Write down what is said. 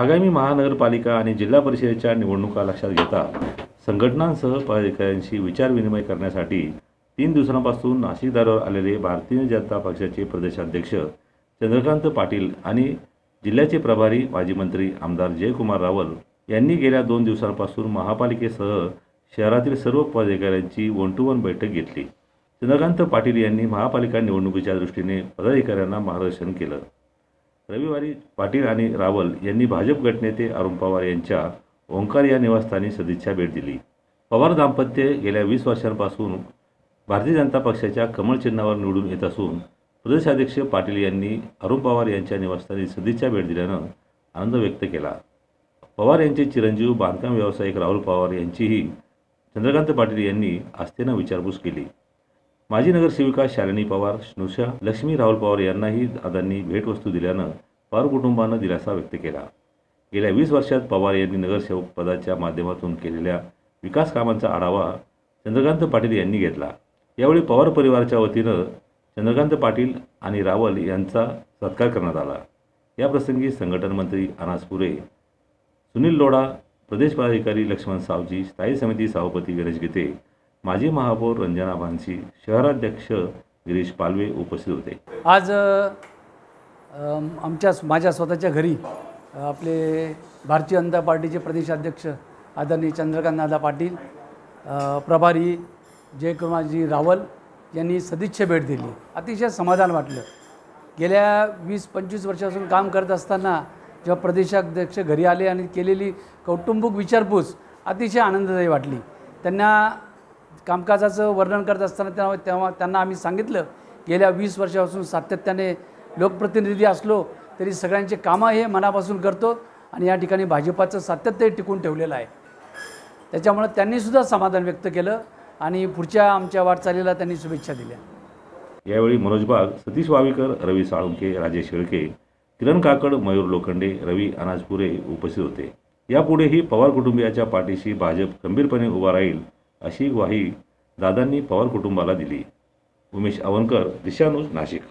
आगामी महानगरपालिका आणि जिल्हा परिषदेच्या निवडणुका लक्षात घेता संघटनांसह पदाधिकाऱ्यांशी विचारविनिमय करण्यासाठी तीन दिवसांपासून नाशिक दौऱ्यावर आलेले भारतीय जनता पक्षाचे प्रदेशाध्यक्ष चंद्रकांत पाटील आणि जिल्ह्याचे प्रभारी माजी मंत्री आमदार जयकुमार रावल यांनी गेल्या दोन दिवसांपासून महापालिकेसह शहरातील सर्व पदाधिकाऱ्यांची वन टू वन बैठक घेतली चंद्रकांत पाटील यांनी महापालिका निवडणुकीच्या दृष्टीने पदाधिकाऱ्यांना मार्गदर्शन केलं रविवारी पाटील आणि रावल यांनी भाजप गटनेते अरुण पवार यांच्या ओंकार या निवासस्थानी सदिच्छा भेट दिली पवार दाम्पत्य गेल्या वीस वर्षांपासून भारतीय जनता पक्षाच्या कमळ चिन्हावर निवडून येत असून प्रदेशाध्यक्ष पाटील यांनी अरुण पवार यांच्या निवासस्थानी सदिच्छा भेट दिल्यानं आनंद व्यक्त केला पवार यांचे चिरंजीव बांधकाम व्यावसायिक राहुल पवार यांचीही चंद्रकांत पाटील यांनी आस्थेनं विचारपूस केली माजी नगरसेविका शालिनी पवार स्नुषा लक्ष्मी राहुल पवार यांनाही दादांनी भेटवस्तू दिल्यानं पवार कुटुंबानं दिलासा व्यक्त केला गेल्या वीस वर्षात पवार यांनी नगरसेवक पदाच्या माध्यमातून केलेल्या विकास कामांचा आढावा चंद्रकांत पाटील यांनी घेतला यावेळी पवार परिवाराच्या वतीनं चंद्रकांत पाटील आणि रावल यांचा सत्कार करण्यात आला याप्रसंगी संघटन मंत्री अनास पुरे सुनील लोढा प्रदेश पदाधिकारी लक्ष्मण सावजी स्थायी समिती सभापती गणेश गीते माजी महापौर रंजना भानसी शहराध्यक्ष गिरीश पालवे उपस्थित होते आज आमच्या माझ्या स्वतःच्या घरी आपले भारतीय जनता पार्टीचे प्रदेशाध्यक्ष आदरणीय चंद्रकांत नादा पाटील प्रभारी जयकुमारजी रावल यांनी सदिच्छा भेट दिली अतिशय समाधान वाटलं गेल्या वीस पंचवीस वर्षापासून काम करत असताना जेव्हा प्रदेशाध्यक्ष घरी आले आणि केलेली कौटुंबिक विचारपूस अतिशय आनंददायी वाटली त्यांना कामकाजाचं वर्णन करत असताना तेव्हा तेव्हा त्यांना आम्ही सांगितलं गेल्या वीस वर्षापासून सातत्याने लोकप्रतिनिधी असलो तरी सगळ्यांचे कामं हे मनापासून करतो आणि या ठिकाणी भाजपाचं सातत्य टिकून ठेवलेलं आहे त्याच्यामुळं त्यांनीसुद्धा समाधान व्यक्त केलं आणि पुढच्या आमच्या वाटचालीला त्यांनी शुभेच्छा दिल्या यावेळी मनोज बाग सतीश वावीकर रवी साळुंके राजेश शेळके किरण काकड मयूर लोखंडे रवी अनाजपुरे उपस्थित होते यापुढेही पवार कुटुंबियाच्या पाठीशी भाजप खंबीरपणे उभा राहील अशी ग्वाही दादांनी पवार कुटुंबाला दिली उमेश अवनकर दिशानुज नाशिक